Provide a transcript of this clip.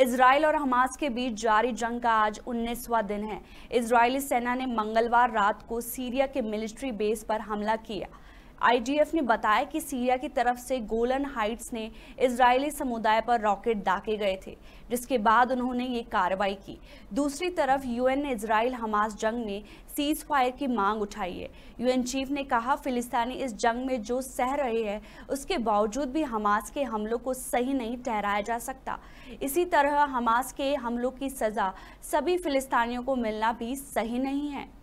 Israel और Hamas के बीच जारी जंग का आज उन्नीसवां दिन है इसराइली सेना ने मंगलवार रात को सीरिया के मिलिट्री बेस पर हमला किया आईडीएफ ने बताया कि सीरिया की तरफ से गोलन हाइट्स ने इजरायली समुदाय पर रॉकेट दागे गए थे जिसके बाद उन्होंने ये कार्रवाई की दूसरी तरफ यूएन ने इसराइल हमास जंग में सीज फायर की मांग उठाई है यूएन चीफ ने कहा फिलिस्तानी इस जंग में जो सह रहे हैं उसके बावजूद भी हमास के हमलों को सही नहीं ठहराया जा सकता इसी तरह हमास के हमलों की सज़ा सभी फिलिस्तानियों को मिलना भी सही नहीं है